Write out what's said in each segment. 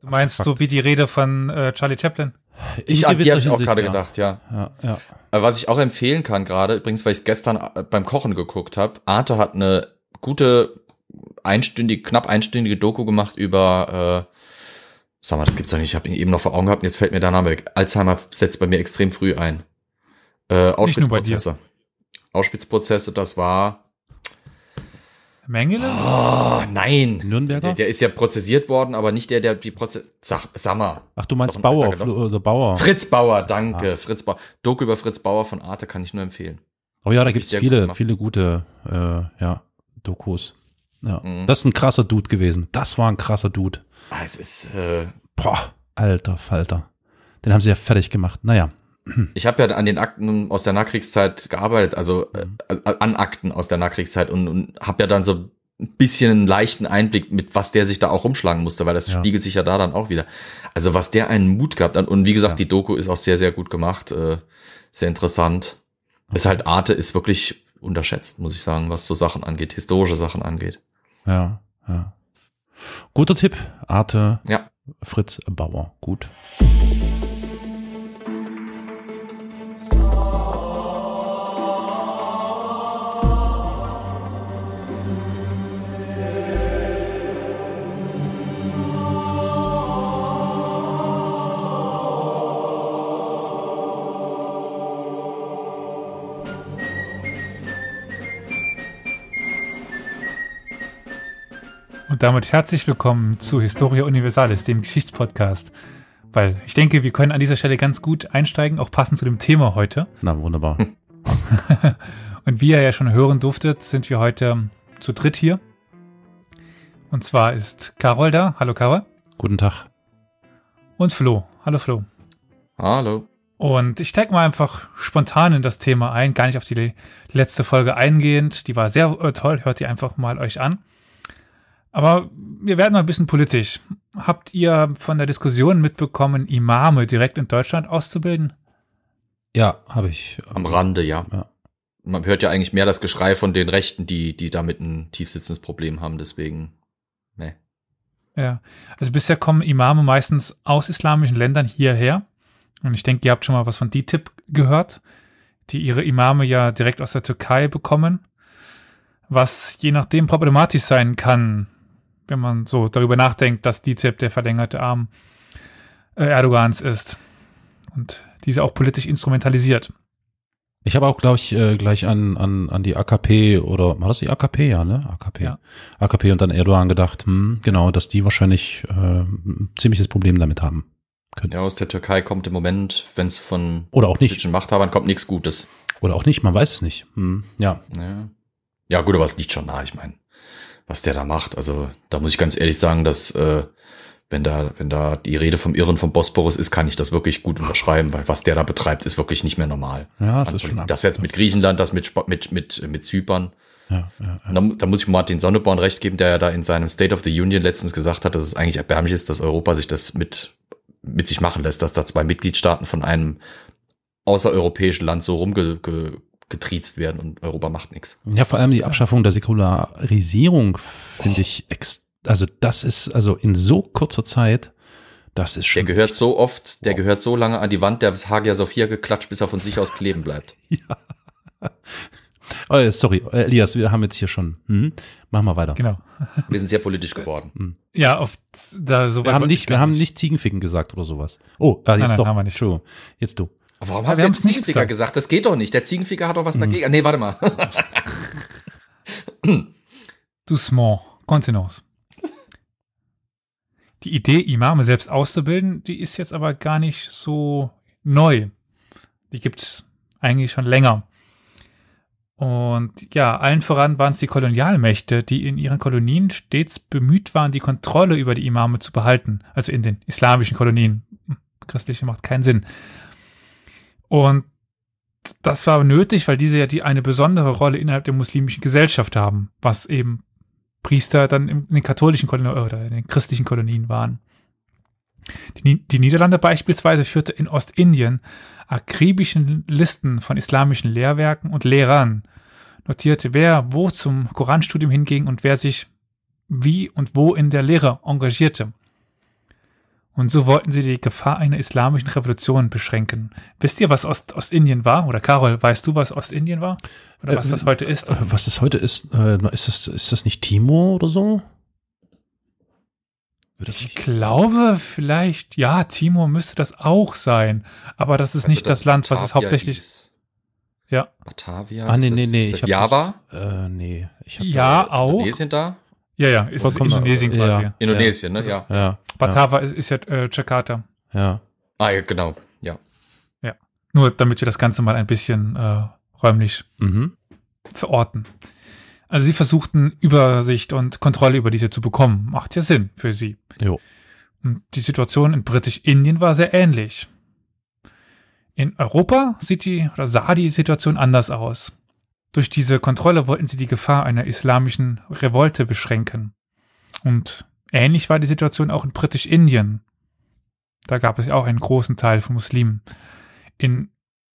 Du meinst Fakt. so wie die Rede von äh, Charlie Chaplin? Ich, die, die habe auch gerade ja. gedacht, ja. Ja, ja. Äh, was ich auch empfehlen kann gerade, übrigens, weil ich es gestern äh, beim Kochen geguckt habe, Arte hat eine gute einstündige, knapp einstündige Doku gemacht über, äh, sag mal, das gibt's doch nicht, ich habe ihn eben noch vor Augen gehabt, jetzt fällt mir der Name weg. Alzheimer setzt bei mir extrem früh ein. Äh, Auschwitzprozesse. Auschwitzprozesse, das war Mengele? Oh, nein. Nürnberger? Der, der, ist ja prozessiert worden, aber nicht der, der die Prozess. Sag, sag mal. Ach, du meinst Bauer oder Bauer? Fritz Bauer, ah. danke. Ah. Fritz Bauer. Doku über Fritz Bauer von Arte kann ich nur empfehlen. Oh ja, da gibt es viele, gut viele gute äh, ja, Dokus. Ja. Mhm. Das ist ein krasser Dude gewesen. Das war ein krasser Dude. Ah, es ist. Äh Boah, alter Falter. Den haben sie ja fertig gemacht. Naja ich habe ja an den Akten aus der Nachkriegszeit gearbeitet, also, mhm. äh, also äh, an Akten aus der Nachkriegszeit und, und habe ja dann so ein bisschen einen leichten Einblick, mit was der sich da auch rumschlagen musste, weil das ja. spiegelt sich ja da dann auch wieder. Also was der einen Mut gehabt hat. Und wie gesagt, ja. die Doku ist auch sehr, sehr gut gemacht, äh, sehr interessant. Okay. Ist halt Arte ist wirklich unterschätzt, muss ich sagen, was so Sachen angeht, historische Sachen angeht. Ja, ja. Guter Tipp, Arte. Ja. Fritz Bauer. Gut. Und damit herzlich willkommen zu Historia Universalis, dem Geschichtspodcast. Weil ich denke, wir können an dieser Stelle ganz gut einsteigen, auch passend zu dem Thema heute. Na, wunderbar. und wie ihr ja schon hören durftet, sind wir heute zu dritt hier. Und zwar ist Carol da. Hallo Carol. Guten Tag. Und Flo. Hallo Flo. Hallo. Und ich steige mal einfach spontan in das Thema ein, gar nicht auf die letzte Folge eingehend. Die war sehr äh, toll, hört ihr einfach mal euch an. Aber wir werden mal ein bisschen politisch. Habt ihr von der Diskussion mitbekommen, Imame direkt in Deutschland auszubilden? Ja, habe ich. Am Rande, ja. ja. Man hört ja eigentlich mehr das Geschrei von den Rechten, die, die damit ein tiefsitzendes Problem haben, deswegen, ne. Ja, also bisher kommen Imame meistens aus islamischen Ländern hierher. Und ich denke, ihr habt schon mal was von DTIP gehört, die ihre Imame ja direkt aus der Türkei bekommen, was je nachdem problematisch sein kann, wenn man so darüber nachdenkt, dass Dizep der verlängerte Arm äh, Erdogans ist und diese auch politisch instrumentalisiert. Ich habe auch, glaube ich, äh, gleich an, an, an die AKP oder war das die AKP, ja, ne? AKP. Ja. AKP und dann Erdogan gedacht, hm, genau, dass die wahrscheinlich äh, ein ziemliches Problem damit haben können. Ja, aus der Türkei kommt im Moment, wenn es von oder auch nicht. politischen Machthabern kommt, nichts Gutes. Oder auch nicht, man weiß es nicht. Hm, ja. ja. Ja, gut, aber es liegt schon nah, ich meine was der da macht. Also da muss ich ganz ehrlich sagen, dass äh, wenn da, wenn da die Rede vom Irren vom Bosporus ist, kann ich das wirklich gut unterschreiben, weil was der da betreibt, ist wirklich nicht mehr normal. Ja, das also, ist schon Das jetzt mit Griechenland, das mit, mit, mit, mit Zypern. Ja, ja, ja. Da, da, muss ich Martin Sonneborn recht geben, der ja da in seinem State of the Union letztens gesagt hat, dass es eigentlich erbärmlich ist, dass Europa sich das mit, mit sich machen lässt, dass da zwei Mitgliedstaaten von einem außereuropäischen Land so rumge, getriezt werden und Europa macht nichts. Ja, vor allem die Abschaffung der Säkularisierung finde oh. ich ex also das ist also in so kurzer Zeit das ist schon. Der gehört so oft, der wow. gehört so lange an die Wand der Hagia Sophia geklatscht, bis er von sich aus kleben bleibt. ja. Oh, sorry, äh, Elias, wir haben jetzt hier schon. Hm? Machen wir weiter. Genau. Wir sind sehr politisch äh, geworden. Hm. Ja, oft. Da, so weit wir haben nicht, wir nicht. haben nicht Ziegenficken gesagt oder sowas. Oh, äh, jetzt nein, nein, doch. Haben wir nicht. Entschuldigung. Jetzt du warum hast du den Ziegenficker gesagt? gesagt? Das geht doch nicht. Der Ziegenficker hat doch was mhm. dagegen. Ah, nee, warte mal. du Small, Kontinence. Die Idee, Imame selbst auszubilden, die ist jetzt aber gar nicht so neu. Die gibt es eigentlich schon länger. Und ja, allen voran waren es die Kolonialmächte, die in ihren Kolonien stets bemüht waren, die Kontrolle über die Imame zu behalten. Also in den islamischen Kolonien. Hm, christliche macht keinen Sinn. Und das war nötig, weil diese ja die eine besondere Rolle innerhalb der muslimischen Gesellschaft haben, was eben Priester dann in den katholischen Kolonien oder in den christlichen Kolonien waren. Die, die Niederlande beispielsweise führte in Ostindien akribischen Listen von islamischen Lehrwerken und Lehrern, notierte, wer wo zum Koranstudium hinging und wer sich wie und wo in der Lehre engagierte. Und so wollten sie die Gefahr einer islamischen Revolution beschränken. Wisst ihr, was Ost Ostindien war? Oder Karol, weißt du, was Ostindien war? Oder was äh, das heute ist? Äh, was das heute ist? Äh, ist, das, ist das nicht Timor oder so? ich glaube vielleicht, ja, Timor müsste das auch sein. Aber das ist also nicht das, das Land, Batavia was es hauptsächlich. Hieß. Ja. Batavia? Ah, nee, nee, nee. Ist das, ist das Java? Das, äh, nee. Ich ja, da, auch. Indonesien da? Ja, ja, ist Vollkommen, Indonesien quasi. Ja. Ja. ne? Ja. ja. Batava ist, ist, ja äh, Jakarta. Ja. Ah, ja, genau, ja. Ja. Nur damit wir das Ganze mal ein bisschen äh, räumlich mhm. verorten. Also sie versuchten Übersicht und Kontrolle über diese zu bekommen. Macht ja Sinn für sie. Jo. Und die Situation in Britisch-Indien war sehr ähnlich. In Europa sieht die oder sah die Situation anders aus. Durch diese Kontrolle wollten sie die Gefahr einer islamischen Revolte beschränken. Und ähnlich war die Situation auch in Britisch-Indien. Da gab es auch einen großen Teil von Muslimen. In,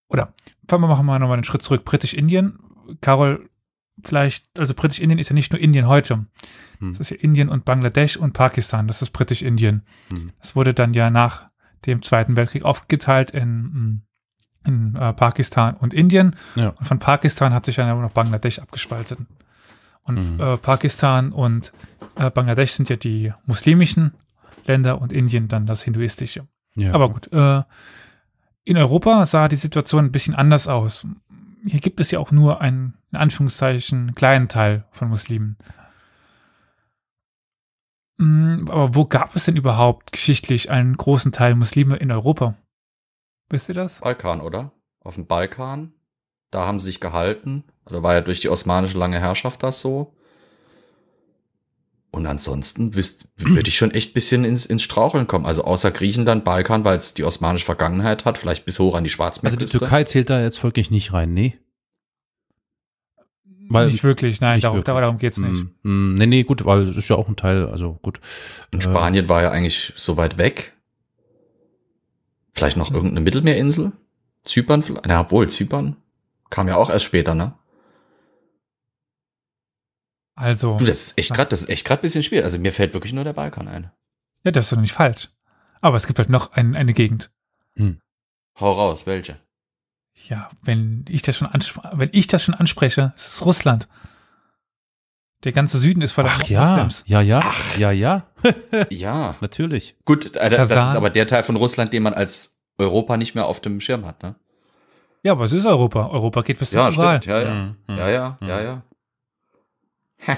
oder, fangen wir machen wir nochmal einen Schritt zurück. Britisch-Indien, Carol, vielleicht, also Britisch-Indien ist ja nicht nur Indien heute. Hm. Das ist ja Indien und Bangladesch und Pakistan, das ist Britisch-Indien. Hm. Das wurde dann ja nach dem Zweiten Weltkrieg aufgeteilt in hm, in äh, Pakistan und Indien. Ja. Und von Pakistan hat sich dann aber noch Bangladesch abgespalten. Und mhm. äh, Pakistan und äh, Bangladesch sind ja die muslimischen Länder und Indien dann das hinduistische. Ja. Aber gut, äh, in Europa sah die Situation ein bisschen anders aus. Hier gibt es ja auch nur einen, in Anführungszeichen, kleinen Teil von Muslimen. Mm, aber wo gab es denn überhaupt geschichtlich einen großen Teil Muslime in Europa? Wisst ihr das? Balkan, oder? Auf dem Balkan. Da haben sie sich gehalten. Da also war ja durch die osmanische lange Herrschaft das so. Und ansonsten würde ich schon echt ein bisschen ins, ins Straucheln kommen. Also außer Griechenland, Balkan, weil es die osmanische Vergangenheit hat, vielleicht bis hoch an die Schwarzmeerküste. Also die Türkei zählt da jetzt wirklich nicht rein, nee? Weil, nicht wirklich, nein, nicht darum, wirklich. darum geht es nicht. Mm, mm, nee, nee, gut, weil es ist ja auch ein Teil, also gut. Und Spanien äh, war ja eigentlich so weit weg. Vielleicht noch irgendeine Mittelmeerinsel? Zypern? Na, obwohl, Zypern kam ja auch erst später, ne? Also. Du, das ist echt gerade, das ist echt gerade ein bisschen schwierig. Also mir fällt wirklich nur der Balkan ein. Ja, das ist doch nicht falsch. Aber es gibt halt noch ein, eine Gegend. Hm. Hau raus, welche? Ja, wenn ich das schon, ansp wenn ich das schon anspreche, ist es Russland. Der ganze Süden ist voller Ach ja, Moslems. ja, ja, Ach. ja, ja. ja. Natürlich. Gut, äh, das Kasan. ist aber der Teil von Russland, den man als Europa nicht mehr auf dem Schirm hat, ne? Ja, aber es ist Europa. Europa geht bis zum Ja, stimmt. Ja, ja. Mhm. mhm. ja, ja, mhm. ja, ja. Hä.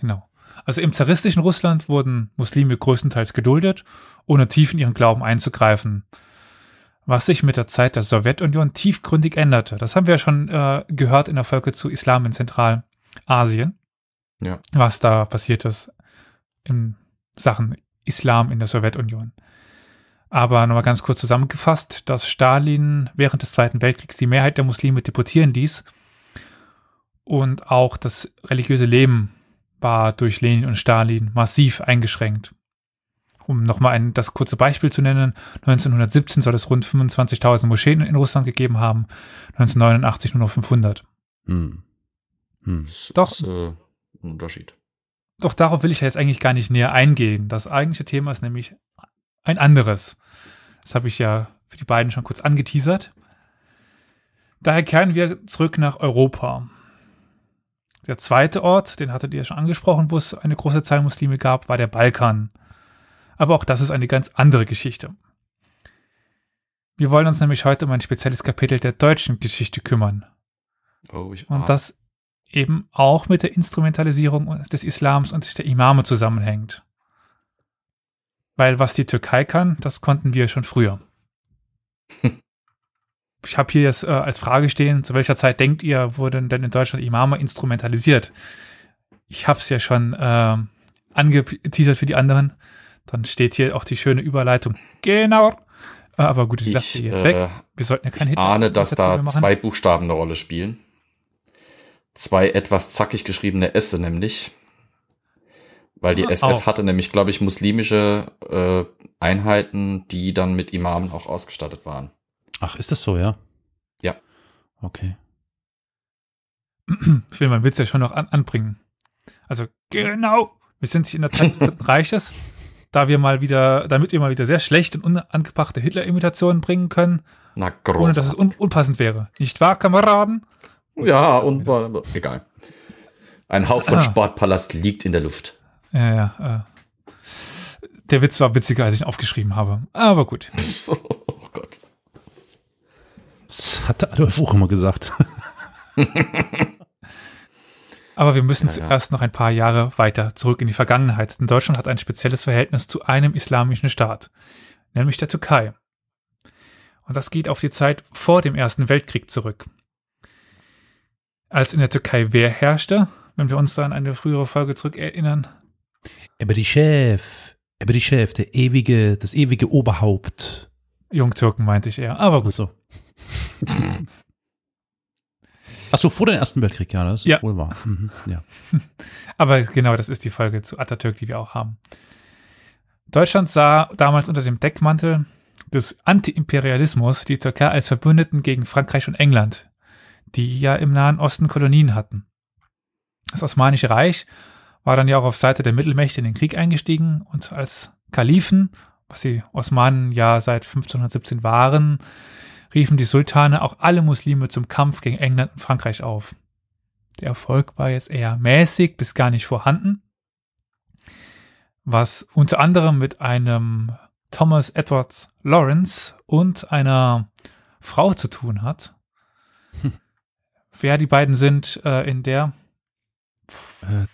Genau. Also im zaristischen Russland wurden Muslime größtenteils geduldet, ohne tief in ihren Glauben einzugreifen. Was sich mit der Zeit der Sowjetunion tiefgründig änderte. Das haben wir ja schon äh, gehört in der Folge zu Islam in Zentralasien ja. was da passiert ist in Sachen Islam in der Sowjetunion. Aber nochmal ganz kurz zusammengefasst, dass Stalin während des Zweiten Weltkriegs die Mehrheit der Muslime deportieren ließ und auch das religiöse Leben war durch Lenin und Stalin massiv eingeschränkt. Um nochmal das kurze Beispiel zu nennen, 1917 soll es rund 25.000 Moscheen in Russland gegeben haben, 1989 nur noch 500. Hm. Hm. Doch, so einen Unterschied. Doch darauf will ich ja jetzt eigentlich gar nicht näher eingehen. Das eigentliche Thema ist nämlich ein anderes. Das habe ich ja für die beiden schon kurz angeteasert. Daher kehren wir zurück nach Europa. Der zweite Ort, den hattet ihr schon angesprochen, wo es eine große Zahl Muslime gab, war der Balkan. Aber auch das ist eine ganz andere Geschichte. Wir wollen uns nämlich heute um ein spezielles Kapitel der deutschen Geschichte kümmern. Oh, ich Und das eben auch mit der Instrumentalisierung des Islams und der Imame zusammenhängt. Weil was die Türkei kann, das konnten wir schon früher. Ich habe hier jetzt äh, als Frage stehen, zu welcher Zeit denkt ihr, wurden denn in Deutschland Imame instrumentalisiert? Ich habe es ja schon äh, angeteasert für die anderen. Dann steht hier auch die schöne Überleitung. Genau. Äh, aber gut, ich lasse sie jetzt äh, weg. Wir sollten ja keinen Ich Hit ahne, dass da zwei Buchstaben eine Rolle spielen zwei etwas zackig geschriebene S nämlich. Weil die SS ah, auch. hatte nämlich, glaube ich, muslimische äh, Einheiten, die dann mit Imamen auch ausgestattet waren. Ach, ist das so, ja? Ja. Okay. Ich will meinen Witz ja schon noch an anbringen. Also, genau, wir sind hier in der Zeit des Dritten Reiches, da wir mal wieder, damit wir mal wieder sehr schlecht und unangebrachte Hitler-Imitationen bringen können, Na, ohne dass es un unpassend wäre. Nicht wahr, Kameraden? Ja, und war, egal. Ein Hauch von ah. Sportpalast liegt in der Luft. Ja, ja. Äh. Der Witz war witziger, als ich ihn aufgeschrieben habe. Aber gut. oh Gott. Das hatte Adolf auch immer gesagt. Aber wir müssen ja, zuerst ja. noch ein paar Jahre weiter zurück in die Vergangenheit, denn Deutschland hat ein spezielles Verhältnis zu einem islamischen Staat, nämlich der Türkei. Und das geht auf die Zeit vor dem Ersten Weltkrieg zurück als in der Türkei wer herrschte, wenn wir uns da an eine frühere Folge zurückerinnern. die Chef, die Chef, der ewige, das ewige Oberhaupt. Jungtürken meinte ich eher, aber gut. so. Achso, vor dem Ersten Weltkrieg, ja, das ist ja. wohl wahr. Mhm, ja. aber genau, das ist die Folge zu Atatürk, die wir auch haben. Deutschland sah damals unter dem Deckmantel des Antiimperialismus die Türkei als Verbündeten gegen Frankreich und England die ja im Nahen Osten Kolonien hatten. Das Osmanische Reich war dann ja auch auf Seite der Mittelmächte in den Krieg eingestiegen und als Kalifen, was die Osmanen ja seit 1517 waren, riefen die Sultane auch alle Muslime zum Kampf gegen England und Frankreich auf. Der Erfolg war jetzt eher mäßig bis gar nicht vorhanden, was unter anderem mit einem Thomas Edward Lawrence und einer Frau zu tun hat, hm wer die beiden sind äh, in der.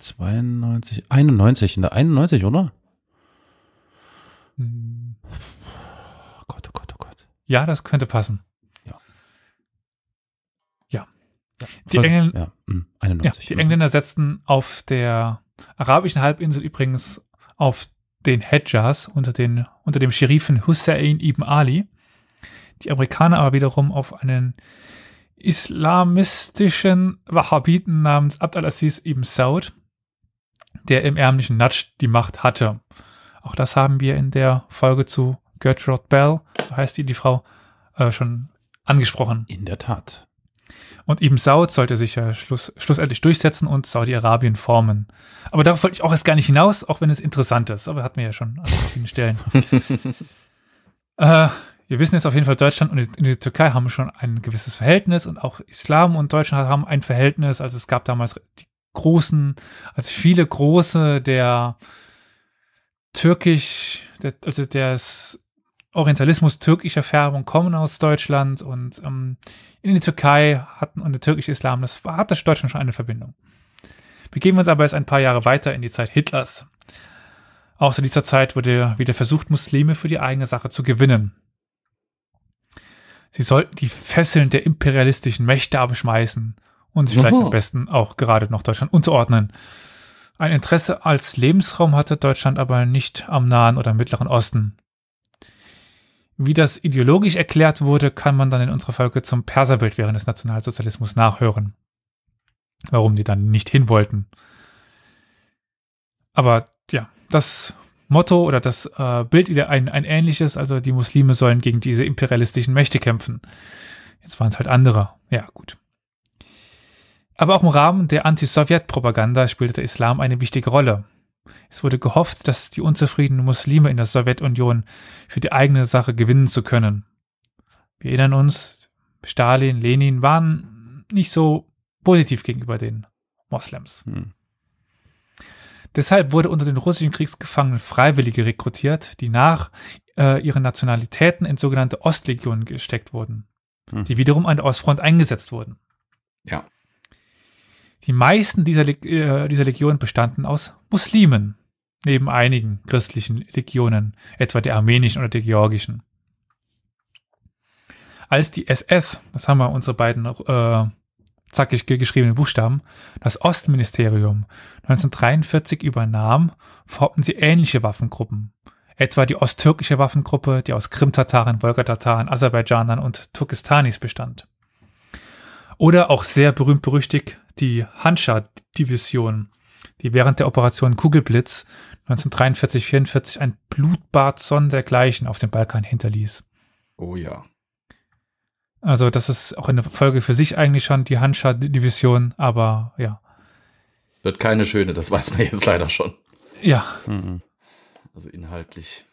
92, äh, 91, in der 91, oder? Hm. Oh Gott, oh Gott, oh Gott. Ja, das könnte passen. Ja. Ja. die, Engl ja. Hm, 91, die ne? Engländer setzten auf der arabischen Halbinsel übrigens auf den Hedjas unter, den, unter dem Scherifen Hussein ibn Ali. Die Amerikaner aber wiederum auf einen islamistischen Wahhabiten namens Abd al-Aziz ibn Saud, der im ärmlichen Natsch die Macht hatte. Auch das haben wir in der Folge zu Gertrude Bell, so heißt die, die Frau, äh, schon angesprochen. In der Tat. Und Ibn Saud sollte sich ja schluss, schlussendlich durchsetzen und Saudi-Arabien formen. Aber darauf wollte ich auch erst gar nicht hinaus, auch wenn es interessant ist. Aber hat mir ja schon an vielen Stellen. äh, wir wissen jetzt auf jeden Fall, Deutschland und die, die Türkei haben schon ein gewisses Verhältnis und auch Islam und Deutschland haben ein Verhältnis. Also es gab damals die großen, also viele große der türkisch, der, also des Orientalismus türkischer Färbung kommen aus Deutschland und ähm, in die Türkei hatten und der türkische Islam, das war, hatte Deutschland schon eine Verbindung. Begeben wir uns aber jetzt ein paar Jahre weiter in die Zeit Hitlers. Auch zu dieser Zeit wurde wieder versucht, Muslime für die eigene Sache zu gewinnen sie sollten die Fesseln der imperialistischen Mächte abschmeißen und sich Aha. vielleicht am besten auch gerade noch Deutschland unterordnen. Ein Interesse als Lebensraum hatte Deutschland aber nicht am Nahen oder Mittleren Osten. Wie das ideologisch erklärt wurde, kann man dann in unserer Folge zum Perserbild während des Nationalsozialismus nachhören. Warum die dann nicht hin wollten. Aber ja, das Motto oder das äh, Bild wieder ein, ein ähnliches, also die Muslime sollen gegen diese imperialistischen Mächte kämpfen. Jetzt waren es halt andere. Ja, gut. Aber auch im Rahmen der Anti-Sowjet-Propaganda spielte der Islam eine wichtige Rolle. Es wurde gehofft, dass die unzufriedenen Muslime in der Sowjetunion für die eigene Sache gewinnen zu können. Wir erinnern uns, Stalin, Lenin waren nicht so positiv gegenüber den Moslems. Hm. Deshalb wurde unter den russischen Kriegsgefangenen Freiwillige rekrutiert, die nach äh, ihren Nationalitäten in sogenannte Ostlegionen gesteckt wurden, hm. die wiederum an der Ostfront eingesetzt wurden. Ja. Die meisten dieser, Leg äh, dieser Legionen bestanden aus Muslimen, neben einigen christlichen Legionen, etwa der armenischen oder der georgischen. Als die SS, das haben wir unsere beiden äh, zackig geschriebenen Buchstaben, das Ostministerium 1943 übernahm, formten sie ähnliche Waffengruppen. Etwa die osttürkische Waffengruppe, die aus Krimtataren, Wolgatataren, Aserbaidschanern und Turkestanis bestand. Oder auch sehr berühmt-berüchtigt die Hanscha-Division, die während der Operation Kugelblitz 1943-44 ein Blutbad sondergleichen auf dem Balkan hinterließ. Oh ja. Also das ist auch eine Folge für sich eigentlich schon, die Hanscha-Division, aber ja. Wird keine schöne, das weiß man jetzt leider schon. Ja. Mhm. Also inhaltlich.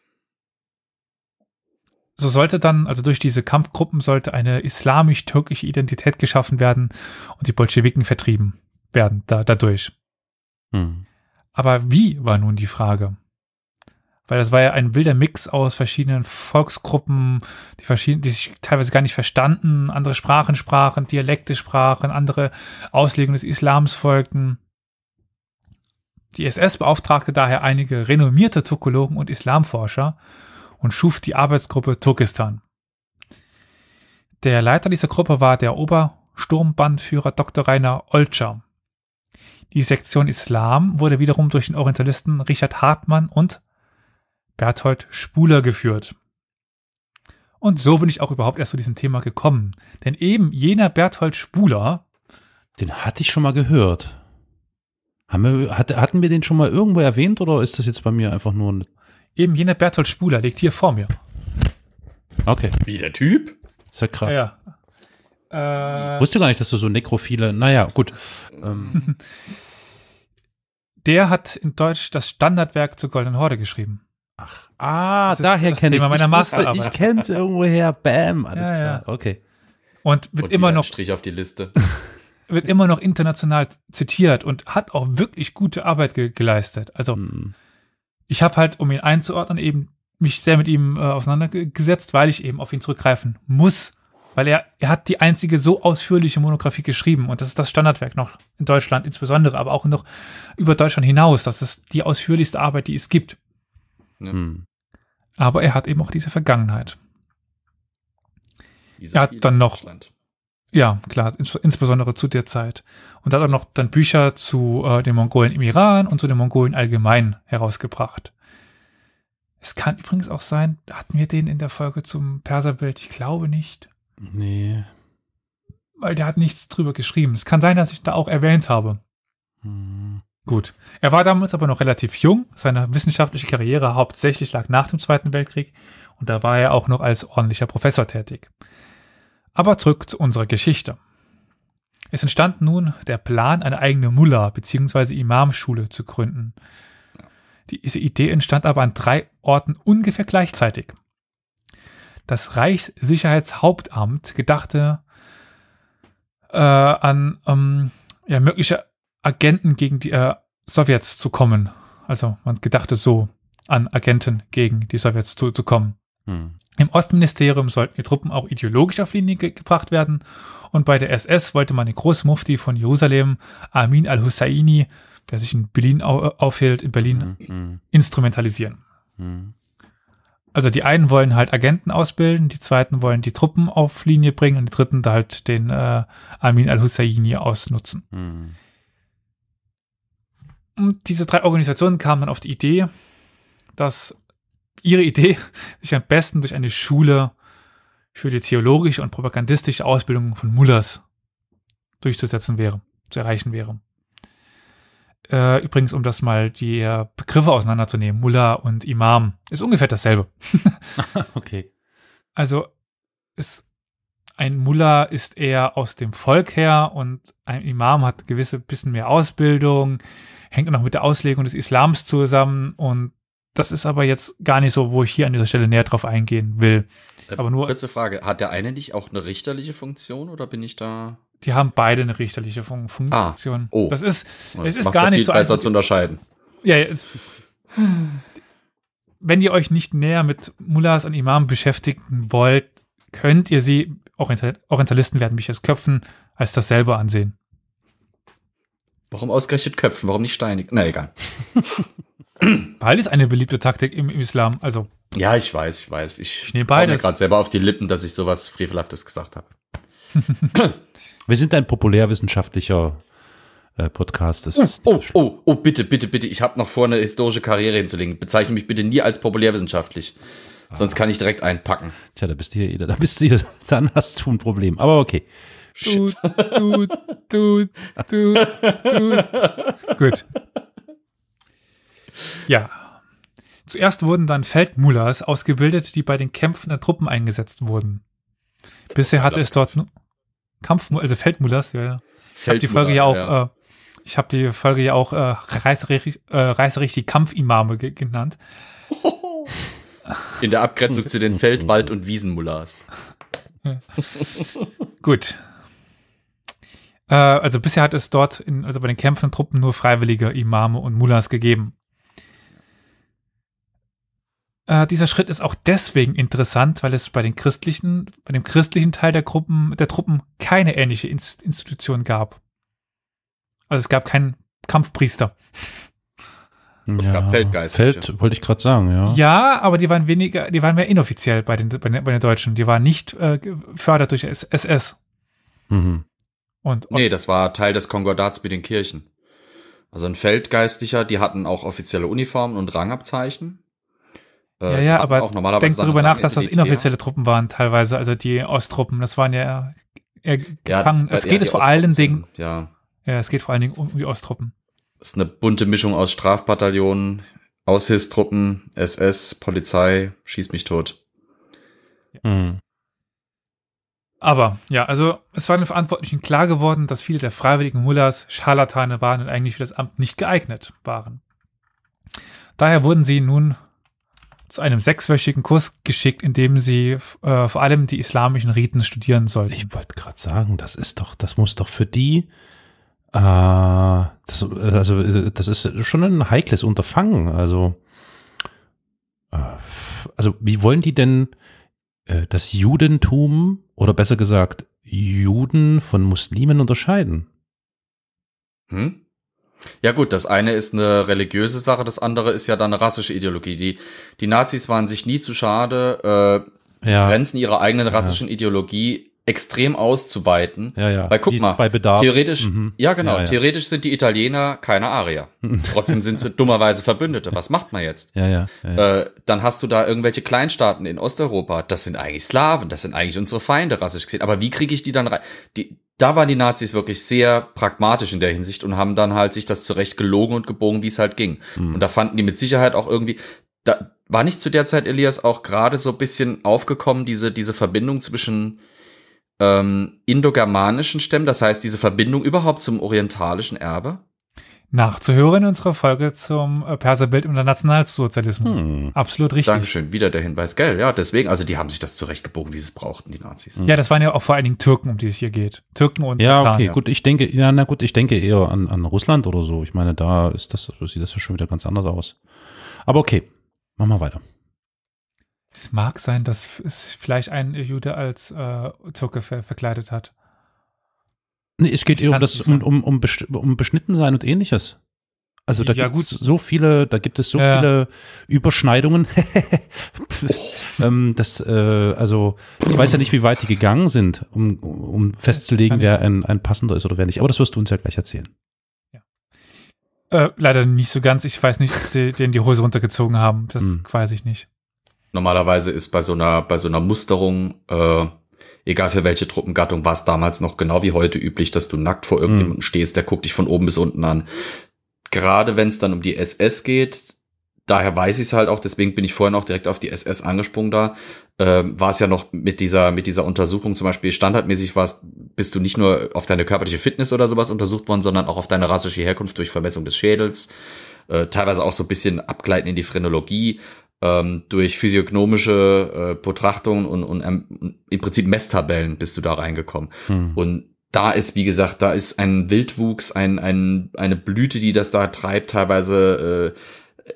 So sollte dann, also durch diese Kampfgruppen sollte eine islamisch-türkische Identität geschaffen werden und die Bolschewiken vertrieben werden da, dadurch. Mhm. Aber wie war nun die Frage? weil das war ja ein wilder Mix aus verschiedenen Volksgruppen, die, verschieden, die sich teilweise gar nicht verstanden, andere Sprachen sprachen, Dialekte sprachen, andere Auslegungen des Islams folgten. Die SS beauftragte daher einige renommierte Turkologen und Islamforscher und schuf die Arbeitsgruppe Turkistan. Der Leiter dieser Gruppe war der Obersturmbandführer Dr. Rainer Olcam. Die Sektion Islam wurde wiederum durch den Orientalisten Richard Hartmann und Berthold Spuler geführt. Und so bin ich auch überhaupt erst zu diesem Thema gekommen. Denn eben jener Berthold Spuler. Den hatte ich schon mal gehört. Wir, hat, hatten wir den schon mal irgendwo erwähnt oder ist das jetzt bei mir einfach nur ein. Eben jener Berthold Spuler liegt hier vor mir. Okay. Wie der Typ? Ist ja krass. ja. Äh, Wusste gar nicht, dass du so nekrophile. Naja, gut. Ähm. der hat in Deutsch das Standardwerk zur Goldenen Horde geschrieben. Ah, das daher kenne ich Thema meiner Masterarbeit. Ich, ich kenne es irgendwoher. Bam, alles ja, klar. Ja. Okay. Und wird und immer noch Strich auf die Liste. Wird immer noch international zitiert und hat auch wirklich gute Arbeit ge geleistet. Also mm. ich habe halt, um ihn einzuordnen, eben mich sehr mit ihm äh, auseinandergesetzt, weil ich eben auf ihn zurückgreifen muss, weil er er hat die einzige so ausführliche Monographie geschrieben und das ist das Standardwerk noch in Deutschland insbesondere, aber auch noch über Deutschland hinaus. Das ist die ausführlichste Arbeit, die es gibt. Ja. Hm. Aber er hat eben auch diese Vergangenheit. Wie so er hat dann noch. Ja, klar, ins, insbesondere zu der Zeit. Und hat auch noch dann Bücher zu äh, den Mongolen im Iran und zu den Mongolen allgemein herausgebracht. Es kann übrigens auch sein, hatten wir den in der Folge zum Perserbild? Ich glaube nicht. Nee. Weil der hat nichts drüber geschrieben. Es kann sein, dass ich da auch erwähnt habe. Hm. Gut. Er war damals aber noch relativ jung. Seine wissenschaftliche Karriere hauptsächlich lag nach dem Zweiten Weltkrieg und da war er auch noch als ordentlicher Professor tätig. Aber zurück zu unserer Geschichte. Es entstand nun der Plan, eine eigene Mullah bzw. Imamschule zu gründen. Diese Idee entstand aber an drei Orten ungefähr gleichzeitig. Das Reichssicherheitshauptamt gedachte äh, an ähm, ja, mögliche Agenten gegen die äh, Sowjets zu kommen. Also man gedachte so an Agenten gegen die Sowjets zu, zu kommen. Hm. Im Ostministerium sollten die Truppen auch ideologisch auf Linie ge gebracht werden und bei der SS wollte man den Großmufti von Jerusalem, Amin al-Husseini, der sich in Berlin au äh, aufhielt, in Berlin hm, hm. instrumentalisieren. Hm. Also die einen wollen halt Agenten ausbilden, die zweiten wollen die Truppen auf Linie bringen und die dritten da halt den äh, Amin al-Husseini ausnutzen. Hm. Und diese drei Organisationen kamen dann auf die Idee, dass ihre Idee sich am besten durch eine Schule für die theologische und propagandistische Ausbildung von Mullers durchzusetzen wäre, zu erreichen wäre. Äh, übrigens, um das mal die äh, Begriffe auseinanderzunehmen, Mullah und Imam ist ungefähr dasselbe. okay. Also ist ein Mullah ist eher aus dem Volk her und ein Imam hat gewisse bisschen mehr Ausbildung, hängt noch mit der Auslegung des Islams zusammen und das ist aber jetzt gar nicht so, wo ich hier an dieser Stelle näher drauf eingehen will. Äh, aber nur kurze Frage: Hat der eine nicht auch eine richterliche Funktion oder bin ich da? Die haben beide eine richterliche Fun ah, Funktion. Ah, oh. Das ist, es ist gar nicht so einfach zu unterscheiden. Ja, es, wenn ihr euch nicht näher mit Mullahs und Imam beschäftigen wollt, könnt ihr sie Oriental Orientalisten werden mich jetzt köpfen, als dasselbe ansehen. Warum ausgerechnet Köpfen? Warum nicht steinig? Na egal. Beides ist eine beliebte Taktik im, Islam. Also. Ja, ich weiß, ich weiß. Ich, ich nehme beides. mir gerade selber auf die Lippen, dass ich sowas Frevelhaftes gesagt habe. Wir sind ein populärwissenschaftlicher äh, Podcast. Das ist oh, oh, oh, oh, bitte, bitte, bitte. Ich habe noch vor, eine historische Karriere hinzulegen. Bezeichne mich bitte nie als populärwissenschaftlich. Ah. Sonst kann ich direkt einpacken. Tja, da bist du hier, eh da bist du hier, dann hast du ein Problem. Aber okay. Shit. Du, du, du, Gut. Ja. Zuerst wurden dann Feldmullers ausgebildet, die bei den Kämpfen der Truppen eingesetzt wurden. Bisher hatte es dort Kampf, also Feldmullers, ja, ja. Ich habe die Folge ja auch, ja. Äh, ich habe die Folge ja auch äh, reißerisch, äh, reißerisch die Kampfimame ge genannt. In der Abgrenzung zu den Feld-, Wald- und Wiesenmullers. Gut, äh, also bisher hat es dort, in, also bei den kämpfenden Truppen, nur Freiwillige, Imame und Mullahs gegeben. Äh, dieser Schritt ist auch deswegen interessant, weil es bei den christlichen, bei dem christlichen Teil der Gruppen, der Truppen keine ähnliche Inst Institution gab. Also es gab keinen Kampfpriester. Es ja, gab Feldgeister. Feld wollte ich gerade sagen, ja. Ja, aber die waren weniger, die waren mehr inoffiziell bei den, bei den, bei den Deutschen. Die waren nicht äh, gefördert durch SS. Mhm. Und, nee, das war Teil des Konkordats mit den Kirchen. Also ein Feldgeistlicher, die hatten auch offizielle Uniformen und Rangabzeichen. Äh, ja, ja, aber auch denk darüber nach, dass das inoffizielle Truppen waren teilweise, also die Osttruppen, das waren ja eher Gefangene. Ja, es geht es vor allen Dingen, ja. ja, es geht vor allen Dingen um die Osttruppen. Das ist eine bunte Mischung aus Strafbataillonen, Aushilfstruppen, SS, Polizei, schieß mich tot. Mhm. Aber ja, also es war den Verantwortlichen klar geworden, dass viele der freiwilligen Mullahs Scharlatane waren und eigentlich für das Amt nicht geeignet waren. Daher wurden sie nun zu einem sechswöchigen Kurs geschickt, in dem sie äh, vor allem die islamischen Riten studieren sollten. Ich wollte gerade sagen, das ist doch, das muss doch für die, äh, das, also das ist schon ein heikles Unterfangen. Also, äh, also wie wollen die denn äh, das Judentum oder besser gesagt Juden von Muslimen unterscheiden? Hm? Ja gut, das eine ist eine religiöse Sache, das andere ist ja dann eine rassische Ideologie. Die, die Nazis waren sich nie zu schade, äh, ja. Grenzen ihrer eigenen rassischen ja. Ideologie extrem auszuweiten. Ja, ja. Weil guck Dies mal, theoretisch, mhm. ja genau, ja, ja. theoretisch sind die Italiener keine Arier. Mhm. Trotzdem sind sie dummerweise Verbündete. Was macht man jetzt? Ja, ja, ja äh, dann hast du da irgendwelche Kleinstaaten in Osteuropa. Das sind eigentlich Slaven, das sind eigentlich unsere Feinde, rassisch gesehen. Aber wie kriege ich die dann rein? Die, da waren die Nazis wirklich sehr pragmatisch in der Hinsicht und haben dann halt sich das zurecht gelogen und gebogen, wie es halt ging. Mhm. Und da fanden die mit Sicherheit auch irgendwie, da war nicht zu der Zeit, Elias, auch gerade so bisschen aufgekommen, diese, diese Verbindung zwischen ähm, indogermanischen Stämmen, das heißt diese Verbindung überhaupt zum orientalischen Erbe? Nachzuhören in unserer Folge zum äh, Perserbild und der Nationalsozialismus. Hm. Absolut richtig. Dankeschön, wieder der Hinweis, gell? Ja, deswegen, also die haben sich das zurechtgebogen, wie sie es brauchten, die Nazis. Ja, das waren ja auch vor allen Dingen Türken, um die es hier geht. Türken und Ja, Japan. okay, gut, ich denke, ja, na gut, ich denke eher an, an Russland oder so. Ich meine, da ist das, sieht das ja schon wieder ganz anders aus. Aber okay, machen wir weiter. Es mag sein, dass es vielleicht ein Jude als äh, Türke ver verkleidet hat. Nee, es geht eher um, das, um, um, um, um beschnitten sein und ähnliches. Also da ja, gibt es so viele, da gibt es so ja. viele Überschneidungen. ähm, das, äh, also ich weiß ja nicht, wie weit die gegangen sind, um, um festzulegen, wer ein, ein passender ist oder wer nicht. Aber das wirst du uns ja gleich erzählen. Ja. Äh, leider nicht so ganz. Ich weiß nicht, ob sie denen die Hose runtergezogen haben. Das hm. weiß ich nicht. Normalerweise ist bei so einer, bei so einer Musterung, äh, egal für welche Truppengattung, war es damals noch genau wie heute üblich, dass du nackt vor irgendjemandem mhm. stehst, der guckt dich von oben bis unten an. Gerade wenn es dann um die SS geht, daher weiß ich es halt auch, deswegen bin ich vorhin auch direkt auf die SS angesprungen da, ähm, war es ja noch mit dieser, mit dieser Untersuchung zum Beispiel standardmäßig war bist du nicht nur auf deine körperliche Fitness oder sowas untersucht worden, sondern auch auf deine rassische Herkunft durch Vermessung des Schädels, äh, teilweise auch so ein bisschen abgleiten in die Phrenologie, ähm, durch physiognomische äh, Betrachtungen und, und ähm, im Prinzip Messtabellen bist du da reingekommen. Hm. Und da ist, wie gesagt, da ist ein Wildwuchs, ein, ein, eine Blüte, die das da treibt, teilweise,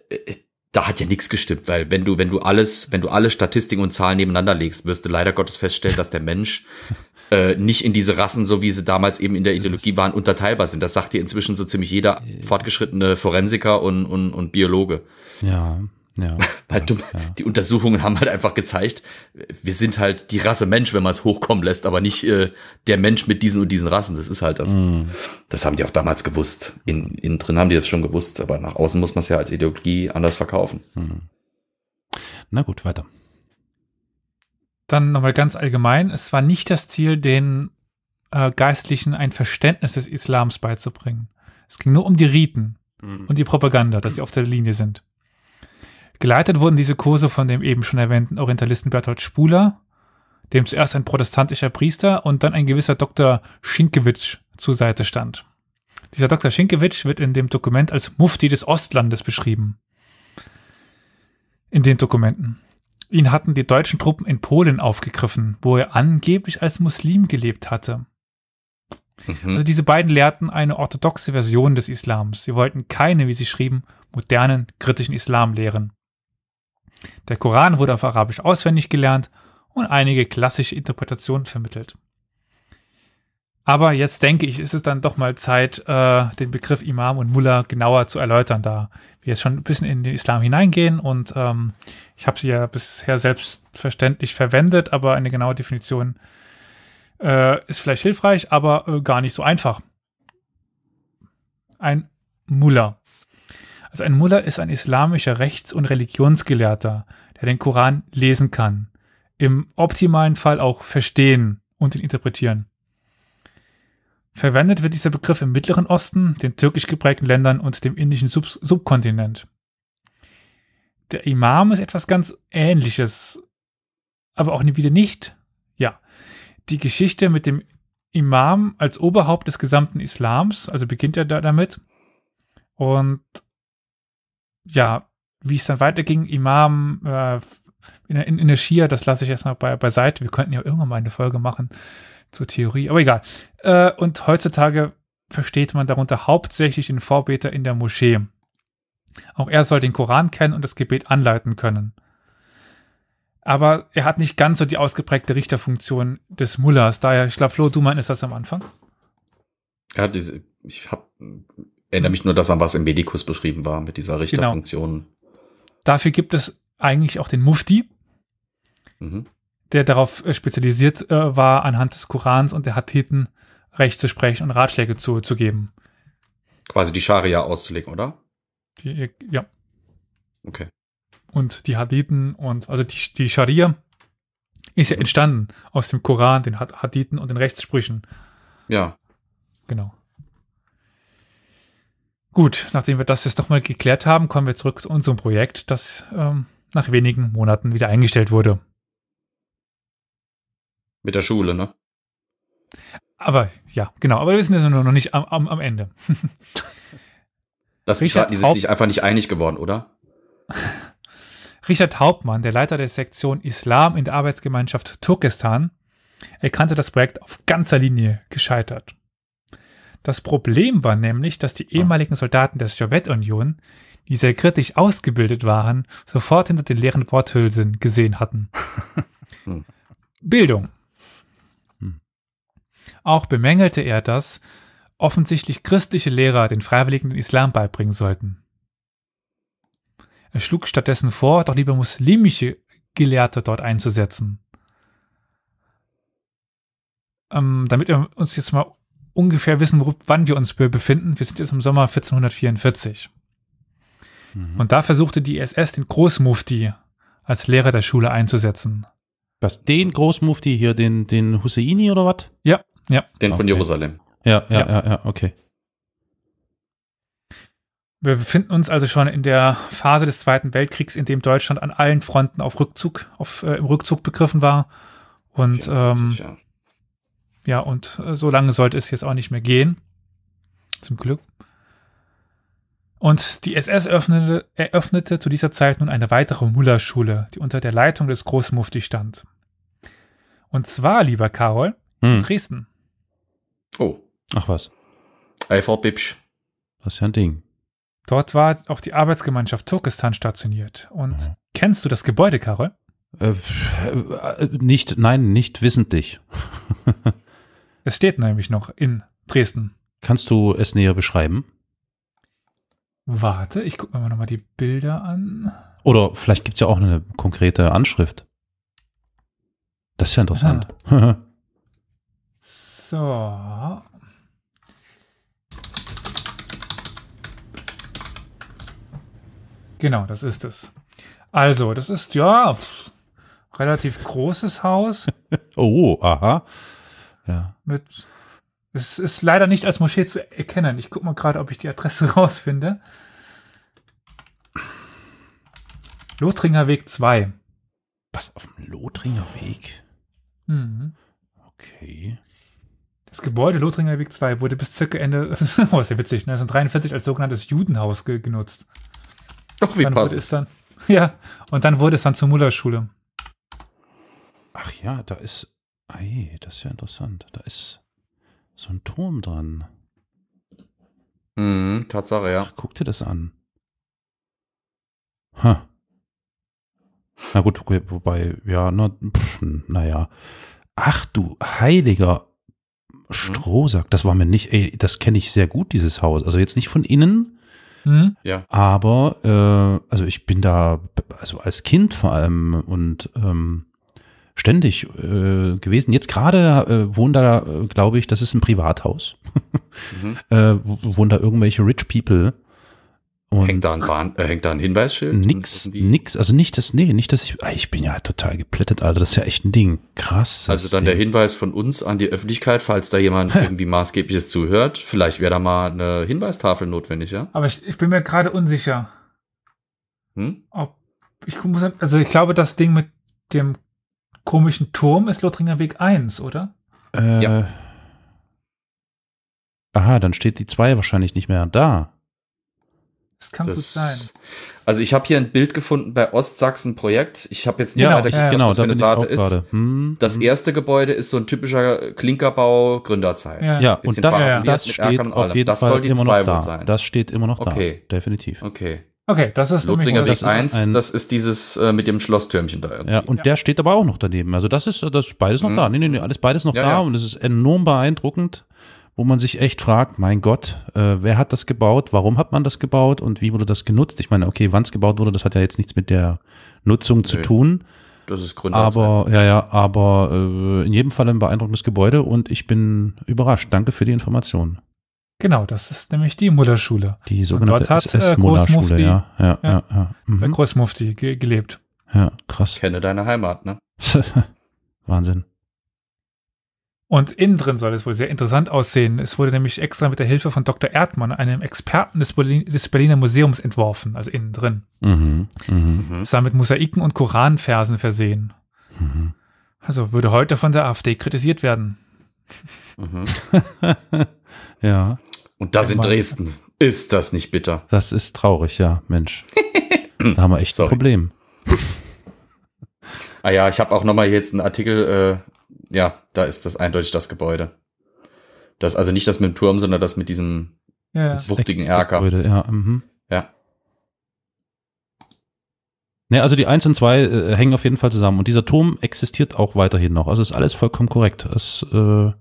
äh, äh da hat ja nichts gestimmt, weil wenn du, wenn du alles, wenn du alle Statistiken und Zahlen nebeneinander legst, wirst du leider Gottes feststellen, dass der Mensch äh, nicht in diese Rassen, so wie sie damals eben in der Ideologie waren, unterteilbar sind. Das sagt dir inzwischen so ziemlich jeder fortgeschrittene Forensiker und, und, und Biologe. Ja, ja, weil ja, ja. Die Untersuchungen haben halt einfach gezeigt, wir sind halt die Rasse Mensch, wenn man es hochkommen lässt, aber nicht äh, der Mensch mit diesen und diesen Rassen. Das ist halt das. Mm. Das haben die auch damals gewusst. In, innen drin haben die das schon gewusst, aber nach außen muss man es ja als Ideologie anders verkaufen. Mhm. Na gut, weiter. Dann nochmal ganz allgemein. Es war nicht das Ziel, den äh, Geistlichen ein Verständnis des Islams beizubringen. Es ging nur um die Riten mm. und die Propaganda, dass sie auf der Linie sind. Geleitet wurden diese Kurse von dem eben schon erwähnten Orientalisten Berthold Spuler, dem zuerst ein protestantischer Priester und dann ein gewisser Dr. Schinkewitsch zur Seite stand. Dieser Dr. Schinkewitsch wird in dem Dokument als Mufti des Ostlandes beschrieben. In den Dokumenten. Ihn hatten die deutschen Truppen in Polen aufgegriffen, wo er angeblich als Muslim gelebt hatte. Mhm. Also diese beiden lehrten eine orthodoxe Version des Islams. Sie wollten keine, wie sie schrieben, modernen, kritischen Islam lehren. Der Koran wurde auf Arabisch auswendig gelernt und einige klassische Interpretationen vermittelt. Aber jetzt denke ich, ist es dann doch mal Zeit, äh, den Begriff Imam und Mullah genauer zu erläutern, da wir jetzt schon ein bisschen in den Islam hineingehen und ähm, ich habe sie ja bisher selbstverständlich verwendet, aber eine genaue Definition äh, ist vielleicht hilfreich, aber äh, gar nicht so einfach. Ein Mullah also ein Mullah ist ein islamischer Rechts- und Religionsgelehrter, der den Koran lesen kann. Im optimalen Fall auch verstehen und ihn interpretieren. Verwendet wird dieser Begriff im Mittleren Osten, den türkisch geprägten Ländern und dem indischen Sub Subkontinent. Der Imam ist etwas ganz Ähnliches, aber auch wieder nicht. Ja, die Geschichte mit dem Imam als Oberhaupt des gesamten Islams, also beginnt er da damit. Und ja, wie es dann weiterging, Imam äh, in, in, in der Schia, das lasse ich erstmal bei, beiseite. Wir könnten ja irgendwann mal eine Folge machen zur Theorie, aber egal. Äh, und heutzutage versteht man darunter hauptsächlich den Vorbeter in der Moschee. Auch er soll den Koran kennen und das Gebet anleiten können. Aber er hat nicht ganz so die ausgeprägte Richterfunktion des Mullahs. Daher, ich glaube, Flo, du meinst das am Anfang? Ja, diese, ich habe erinnere mhm. mich nur an, was im Medikus beschrieben war mit dieser Richterfunktion. Genau. Dafür gibt es eigentlich auch den Mufti, mhm. der darauf äh, spezialisiert äh, war, anhand des Korans und der Hatheten Recht zu sprechen und Ratschläge zu, zu geben. Quasi die Scharia auszulegen, oder? Die, äh, ja. Okay. Und die Hadithen und also die, die Scharia ist ja mhm. entstanden aus dem Koran, den Hadithen und den Rechtssprüchen. Ja. Genau. Gut, nachdem wir das jetzt nochmal geklärt haben, kommen wir zurück zu unserem Projekt, das ähm, nach wenigen Monaten wieder eingestellt wurde. Mit der Schule, ne? Aber ja, genau. Aber wir sind jetzt nur noch nicht am, am, am Ende. Lass mich raten, die sind sich einfach nicht einig geworden, oder? Richard Hauptmann, der Leiter der Sektion Islam in der Arbeitsgemeinschaft Turkestan, erkannte das Projekt auf ganzer Linie gescheitert. Das Problem war nämlich, dass die ah. ehemaligen Soldaten der Sowjetunion, die sehr kritisch ausgebildet waren, sofort hinter den leeren Worthülsen gesehen hatten. Hm. Bildung. Hm. Auch bemängelte er, dass offensichtlich christliche Lehrer den Freiwilligen den Islam beibringen sollten. Er schlug stattdessen vor, doch lieber muslimische Gelehrte dort einzusetzen. Ähm, damit wir uns jetzt mal ungefähr wissen, wann wir uns befinden. Wir sind jetzt im Sommer 1444. Mhm. Und da versuchte die SS e den Großmufti als Lehrer der Schule einzusetzen. Was, den Großmufti hier, den, den Husseini oder was? Ja, ja. Den von okay. Jerusalem. Ja, ja, ja, ja, okay. Wir befinden uns also schon in der Phase des Zweiten Weltkriegs, in dem Deutschland an allen Fronten auf Rückzug, auf, äh, im Rückzug begriffen war. Und 44, ähm, ja. Ja, und äh, so lange sollte es jetzt auch nicht mehr gehen. Zum Glück. Und die SS öffnete, eröffnete zu dieser Zeit nun eine weitere Mullah-Schule, die unter der Leitung des Großmufti stand. Und zwar, lieber Karol, hm. Dresden. Oh. Ach was. Eifert Bipsch. Das ist ja ein Ding. Dort war auch die Arbeitsgemeinschaft Turkestan stationiert. Und mhm. kennst du das Gebäude, Karol? Äh, äh, äh nicht, nein, nicht wissentlich. Es steht nämlich noch in Dresden. Kannst du es näher beschreiben? Warte, ich gucke mir nochmal die Bilder an. Oder vielleicht gibt es ja auch eine konkrete Anschrift. Das ist ja interessant. Ah. so. Genau, das ist es. Also, das ist ja relativ großes Haus. oh, aha. Ja. Mit, es ist leider nicht als Moschee zu erkennen. Ich gucke mal gerade, ob ich die Adresse rausfinde. Lothringer Weg 2. Was auf dem Lothringer Weg? Mhm. Okay. Das Gebäude Lothringer Weg 2 wurde bis circa Ende, oh, ist ja witzig, 1943 ne? als sogenanntes Judenhaus ge genutzt. Doch, wie passend. Dann, ja, und dann wurde es dann zur Mullerschule. Ach ja, da ist Ei, das ist ja interessant. Da ist so ein Turm dran. Mhm, Tatsache, ja. Ach, guck dir das an. Ha. Na gut, okay, wobei, ja, na, pff, naja. Ach du heiliger mhm. Strohsack, das war mir nicht, ey, das kenne ich sehr gut, dieses Haus. Also jetzt nicht von innen, mhm. ja. aber äh, also ich bin da, also als Kind vor allem und ähm, ständig äh, gewesen. Jetzt gerade äh, wohnen da, äh, glaube ich, das ist ein Privathaus. mhm. äh, wohnen da irgendwelche Rich People. Und hängt, da ein Warn äh, hängt da ein Hinweisschild? Nix, nix. Also nicht das, nee, nicht, dass ich, ah, ich bin ja halt total geplättet, Alter. Das ist ja echt ein Ding. Krass. Also dann Ding. der Hinweis von uns an die Öffentlichkeit, falls da jemand irgendwie maßgebliches zuhört. Vielleicht wäre da mal eine Hinweistafel notwendig, ja? Aber ich, ich bin mir gerade unsicher. Hm? Ob, ich muss, also ich glaube, das Ding mit dem komischen Turm ist Lothringer Weg 1, oder? Äh, ja. Aha, dann steht die 2 wahrscheinlich nicht mehr da. Das kann das, gut sein. Also ich habe hier ein Bild gefunden bei Ostsachsen Projekt. Ich habe jetzt nicht genau. mehr, weiter ja, genau, was da ist. Hm, das hm. erste Gebäude ist so ein typischer Klinkerbau Gründerzeit. Ja, ja und das, ja, das steht auf jeden das Fall immer noch da. Sein. Das steht immer noch okay. da. Definitiv. Okay. Okay, das ist Lothringer Weg 1, das ist dieses äh, mit dem Schlosstürmchen da. Irgendwie. Ja, und ja. der steht aber auch noch daneben. Also das ist das ist beides noch mhm. da. Nee, nee, nee, alles beides noch ja, da ja. und es ist enorm beeindruckend, wo man sich echt fragt, mein Gott, äh, wer hat das gebaut? Warum hat man das gebaut und wie wurde das genutzt? Ich meine, okay, wann es gebaut wurde, das hat ja jetzt nichts mit der Nutzung nee. zu tun. Das ist Gründe. Aber ja, ja, aber äh, in jedem Fall ein beeindruckendes Gebäude und ich bin überrascht. Danke für die Information. Genau, das ist nämlich die Mutterschule. Die sogenannte äh, SS-Mutterschule, ja. Ja, ja, ja. Mhm. Der Großmufti ge gelebt. Ja, krass. Ich kenne deine Heimat, ne? Wahnsinn. Und innen drin soll es wohl sehr interessant aussehen. Es wurde nämlich extra mit der Hilfe von Dr. Erdmann, einem Experten des, Berlin, des Berliner Museums, entworfen, also innen drin. Mhm, mh. Es war mit Mosaiken und Koranversen versehen. Mhm. Also würde heute von der AfD kritisiert werden. Mhm. ja. Und da sind Dresden. Ist das nicht bitter? Das ist traurig, ja, Mensch. da haben wir echt Sorry. ein Problem. ah ja, ich habe auch nochmal jetzt einen Artikel, äh, ja, da ist das eindeutig das Gebäude. Das, also nicht das mit dem Turm, sondern das mit diesem ja, ja. wuchtigen Erker. Gebäude, ja, mhm. ja. Ne, also die 1 und 2 äh, hängen auf jeden Fall zusammen. Und dieser Turm existiert auch weiterhin noch. Also ist alles vollkommen korrekt. Es, äh,